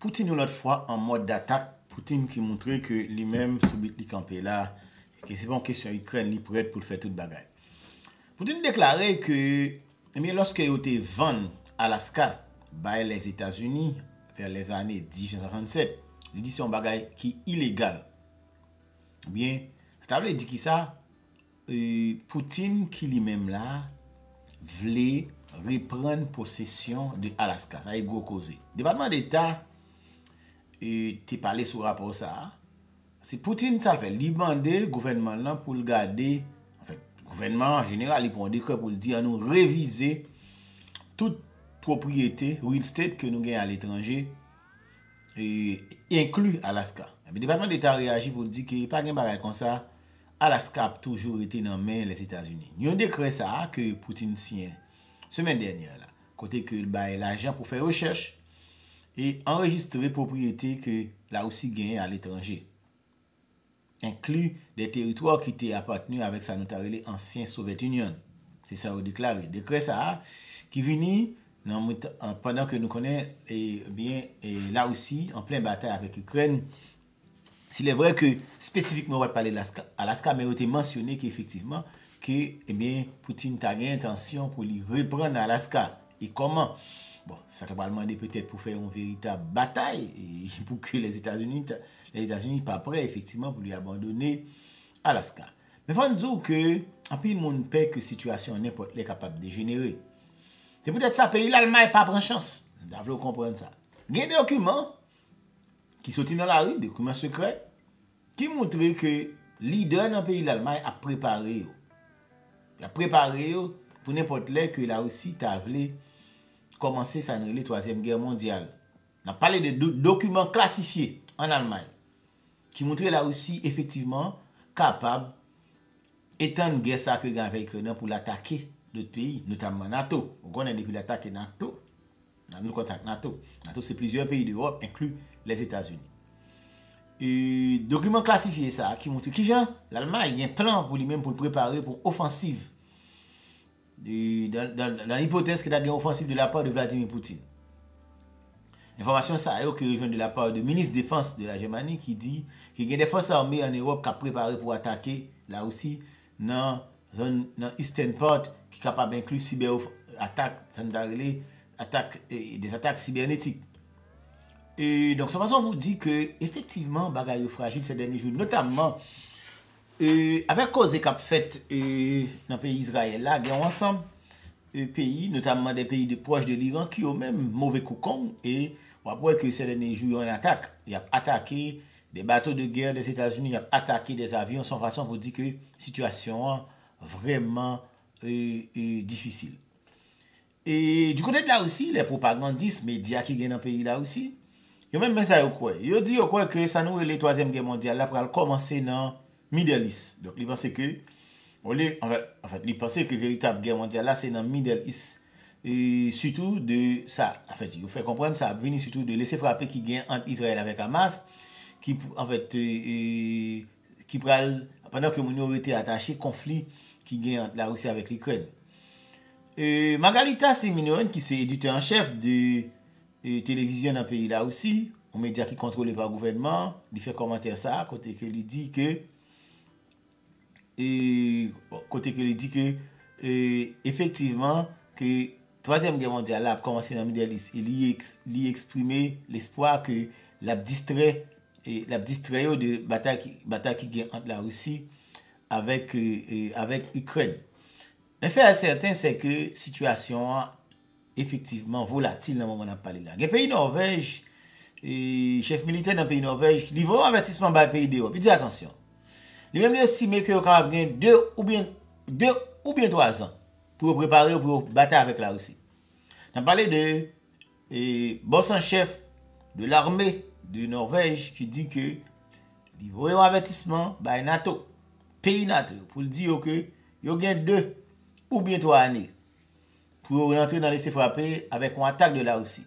Poutin ou lot fwa an mode datak, Poutin ki mwontre ke li mem soubit li kampe la, ke se bon kesyon y kren li prèd pou l fè tout bagay. Poutin deklare ke, eme, loske yote van Alaska, baye les Etats-Unis, fèr les anè 10 1967, li di son bagay ki ilegal, eme, table di ki sa, Poutin ki li mem la, vle repren posesyon de Alaska, sa e go koze. Depatman d'Etat, E te pale sou rapor sa, si Poutine sa fe li bander gouvernement nan pou l'gade, gouvernement general li pou an dekre pou l'di an nou revize tout propriyete, real estate ke nou gen al etranje e inklu Alaska. Departement d'Etat reagi pou l'di ki pa gen barel kon sa, Alaska ap toujou rete nan men les Etats-Unis. Nyon dekre sa ke Poutine siye semen denye la, kote ke l'ajan pou fe recherche et enregistrer les propriétés que la Russie a gagné à l'étranger. Inclus les territoires qui étaient appartenus avec sa notarielée ancienne Sowet Union. C'est ça, on déclare. Décret ça, qui venit euh, pendant que nous connaissons la Russie en pleine bataille avec l'Ukraine. S'il est vrai que spécifiquement on va parler de l'Alaska, mais il a été mentionné qu'effectivement, que eh Poutine a gagné l'intention de reprendre l'Alaska. Et comment? Bon, sa tabal mande peut-et pou fè yon veritab batay e pou ke les Etats-Unis pa pre, efektivman pou li abandone Alaska. Me fan dzo ke an pi yon moun pek ke situasyon nèpot lè kapab degenere. Se pwetet sa peyi l'Allemagne pa pre chans. Da vle ou komprende sa. Gen de dokumen ki soti nan la ride, de dokumen sekret, ki montre ke lider nan peyi l'Allemagne a preparé yo. A preparé yo pou nèpot lè ke la ou si ta vle... Komanse sa nou li Troasyem Ger Mondyal. Nan pale de dokumen klasifiye an Almay. Ki moun tre la ou si efektiveman kapab etan ger sakre gan vek renen pou l'atake lout peyi. Notanman Nato. Ou kon nan depi l'atake Nato. Nan nou kontak Nato. Nato se plizyen peyi d'Europe, inklu les Etats-Unis. E dokumen klasifiye sa ki moun tre ki jan. L'Almay gen plan pou li men pou l'prepare pou ofansiv. nan hipotez ki ta gen ofansif de la part de Vladimir Poutine. Informasyon sa yo ki rejoen de la part de Ministre Défense de la Gémanie ki di ki gen Défense Armée en Europe ka preparé pou atake la ou si nan Eastern Port ki ka pa ben klu cyber-atak sandarele, atak des atak cybernetik. E donk sa mason moun di ke efektiveman bagay yo fragil se denye jou notamman E, Aver koze kap fet e, nan peyi Israel la, gen wansan e, peyi, notamman de peyi de poj de l'Iran ki yo menm mouve koukong, e wapwe ke selen enjou yon atak, yon ap atake de bateau de ger des Etats-Unis, yon ap atake des avyon, son fason wou di ke situasyon an vreman difisil. E du kouden la ou si, le propagandis media ki gen nan peyi la ou si, yo menm men sa yo kwe, yo di yo kwe ke san ou e le toazem gen mondial la pral komanse nan... Middle East. Li pense ke, li pense ke veritable guerre mondiale la, se nan Middle East. Soutou de sa, vini soutou de lese frappe ki gen ant Israel avèk Hamas, ki euh, euh, pral, apanèr ke moun ou vète atache, konflit ki gen la Russe avèk l'Ukraine. Magalita Seminoen, ki se edite en chef de euh, televizyon nan peyi la ou si, ou media ki kontrole par gouvernement, li fè kommentèr sa, kote ke li di ke E, kote ke li di ke e, efektiveman ke 3e gen mondial ap komanse nan medialist e li eksprime l'espoir ke lab distre de batak ki gen ant la roussi avek ukren en fe a certain se ke situasyon efektiveman volatil nan moun ap pale la gen peyi norvej chef milite nan peyi norvej li vo avatisman ba peyi deyo pi di atansyon Li menmè si mè kè yo kama gen 2 ou bien 3 an pou yo preparè ou pou yo batè avèk la ou si. Nan pale de bòsan chèf de l'armè de Norvej ki di kè li vwè yon avètisman bay nato, pè yon nato pou l'di yo kè yo gen 2 ou bien 3 anè pou yo rentrè nan lè se fwapè avèk yon atak de la ou si.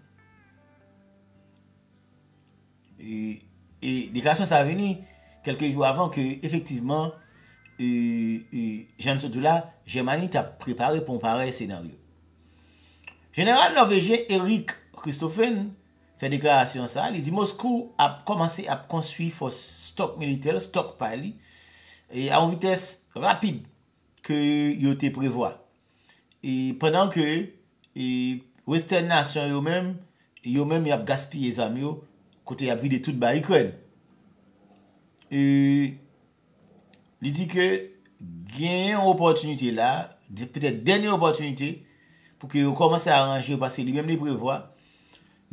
E deklaçon sa veni... kelke jou avan ke efektiveman e, e, jan sotou la, Jemanit ap prepare pou mpare senaryo. General Norveje, Erik Christoffen, fe deklarasyon sa, li di Moskou ap komanse ap konswi fos stok militer, stok pali, an vites rapide ke yo te prevoa. Pendan ke Western Nation yo men, yo men ap gaspi ye zamyo kote ap vide tout ba yikwen. E, li di ke gen yon opotunite la, petè denye opotunite pou ke yon komanse aranje ou pase li bem li prevoa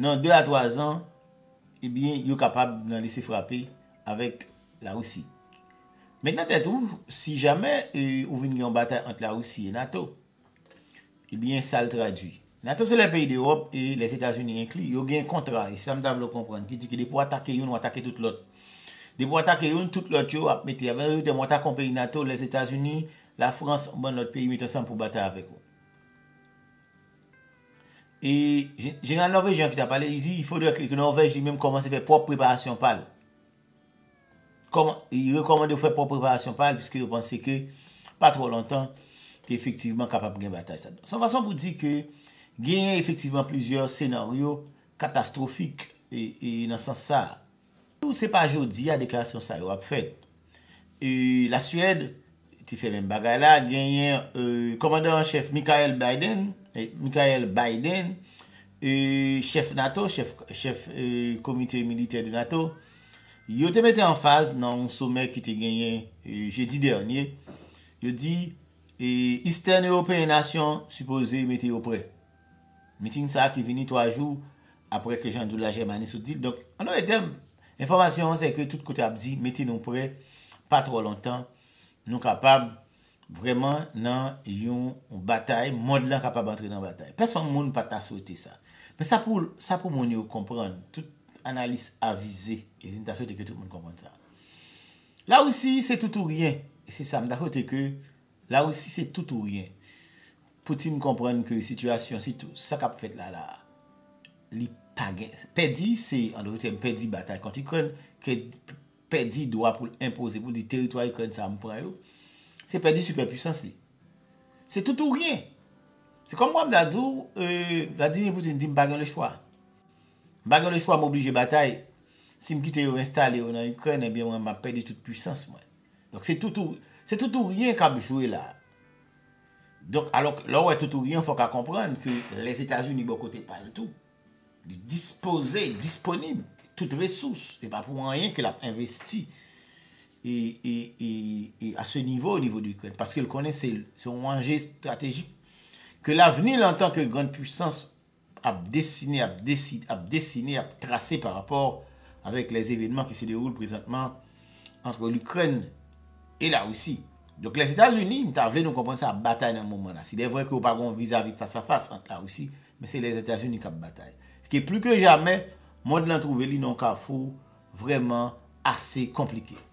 nan 2 a 3 an e bien yon kapab nan lise frape avèk la roussi men nan tè tou, si jame ou vini yon batè ant la roussi e nato, e bien sal tradwi, nato se le peyi d'Europe e les Etats-Unis inkli, yon gen kontra e sam tab lo kompran, ki di ke de pou atake yon ou atake tout lot De mwata ke yon tout lot yo ap mette, yon mwata kompe yon NATO, les Etats-Unis, la France, mwen lot bon peyi mitan san pou bata avèk yo. E jenal Norvejian ki ta pale, yon di, yon fode yon Norvejian menm komanse fè prop preparasyon pal. Yon rekomande fè prop preparasyon pal, piske yon panse ke, pa tro lontan, te efektiveman kapap gen bata yon stado. San fason pou di ke, genye efektiveman plizye senaryo katastrofik, e nan san sa... Ou se pa jodi, a deklarasyon sa yo ap fèd. E la Suèd, ti fè lèm bagay la, genyen e, komandant-chef Mikael Biden, e, Mikael Biden, chef NATO, chef komite militer de NATO, yo te mette an faz nan soumer ki te genyen jèdi dernyè, yo di, Eastern European Nation suppose mette yo pre. Metting sa ki vini 3 jou apre ke jan dou la Germanis ou dil, anò etèm, L'informasyon se ke tout kote ap di, mette nou pre, pa tro lontan, nou kapab vreman nan yon batay, mwad lan kapab antre nan batay. Peswa moun pata sou te sa. Men sa pou moun yo kompran, tout analis avize, e zin ta sou te ke tout moun kompran sa. La ou si se tout ou ryen, se sa m da fote ke, la ou si se tout ou ryen, pouti m kompran ke situasyon si tout, sa kap fet la, la, lip. Pèdi, c'est en de route mè pèdi bataille. Kon ti kon, kè pèdi doa pou l'impose, pou l'di teritoy kon sa mè preyo, c'est pèdi superpuissance li. C'est tout ou rien. C'est kon mè m'dadou, euh, la di mè poutin, di m'bagan le choix. M'bagan le choix, m'oblige bataille. Si m'kite yo installe yo nan yon kon, eh mè mè m'apèdi tout puissance. Donc c'est tout ou rien ka mè joué la. Alors, l'or wè tout ou rien, fòk a kompran ke les Etats-Unis bo kote pa l'tou. disposer, disponible, toutes ressources. Et pas pour rien qu'elle a investi. Et, à ce niveau, au niveau de l'Ukraine, parce qu'elle connaît son enjeu stratégique. Que l'avenir en tant que grande puissance a dessiné, a dessiné, a dessiné, a tracé par rapport avec les événements qui se déroulent présentement entre l'Ukraine et la Russie. Donc les États-Unis, nous avons ça à bataille dans ce moment-là. C'est vrai qu'on au pas vis-à-vis face à face entre la Russie, mais c'est les États-Unis qui ont bataille. ke plu ke jame, mwen di lan trouve li nan ka fow vreman ase komplike.